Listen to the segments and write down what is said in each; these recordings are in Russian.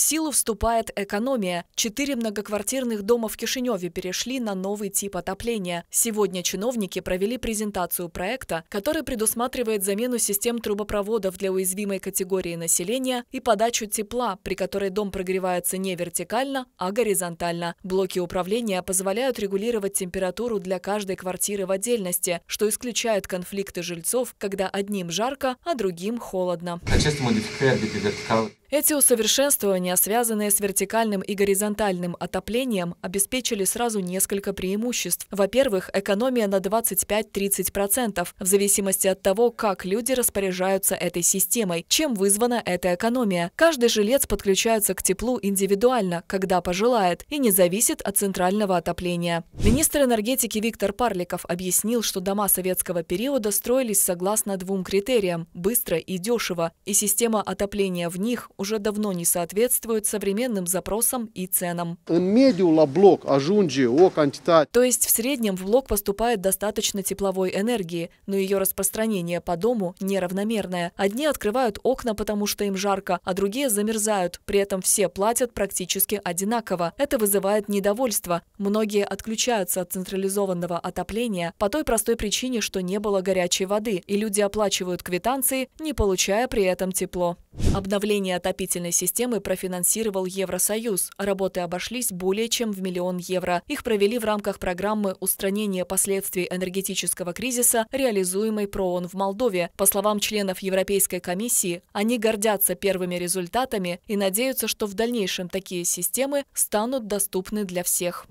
В силу вступает экономия. Четыре многоквартирных дома в Кишиневе перешли на новый тип отопления. Сегодня чиновники провели презентацию проекта, который предусматривает замену систем трубопроводов для уязвимой категории населения и подачу тепла, при которой дом прогревается не вертикально, а горизонтально. Блоки управления позволяют регулировать температуру для каждой квартиры в отдельности, что исключает конфликты жильцов, когда одним жарко, а другим холодно. Acest эти усовершенствования, связанные с вертикальным и горизонтальным отоплением, обеспечили сразу несколько преимуществ. Во-первых, экономия на 25-30% в зависимости от того, как люди распоряжаются этой системой, чем вызвана эта экономия. Каждый жилец подключается к теплу индивидуально, когда пожелает, и не зависит от центрального отопления. Министр энергетики Виктор Парликов объяснил, что дома советского периода строились согласно двум критериям – быстро и дешево, и система отопления в них – уже давно не соответствуют современным запросам и ценам. То есть в среднем в блок поступает достаточно тепловой энергии, но ее распространение по дому неравномерное. Одни открывают окна, потому что им жарко, а другие замерзают. При этом все платят практически одинаково. Это вызывает недовольство. Многие отключаются от централизованного отопления по той простой причине, что не было горячей воды, и люди оплачивают квитанции, не получая при этом тепло. Обновление отопительной системы профинансировал Евросоюз. Работы обошлись более чем в миллион евро. Их провели в рамках программы устранения последствий энергетического кризиса, реализуемой ПРООН в Молдове. По словам членов Европейской комиссии, они гордятся первыми результатами и надеются, что в дальнейшем такие системы станут доступны для всех.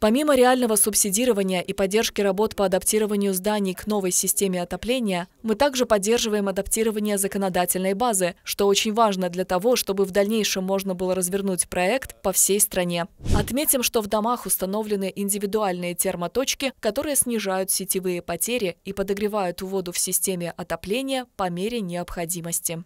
Помимо реального субсидирования и поддержки работ по адаптированию зданий к новой системе отопления, мы также поддерживаем адаптирование законодательной базы, что очень важно для того, чтобы в дальнейшем можно было развернуть проект по всей стране. Отметим, что в домах установлены индивидуальные термоточки, которые снижают сетевые потери и подогревают воду в системе отопления по мере необходимости.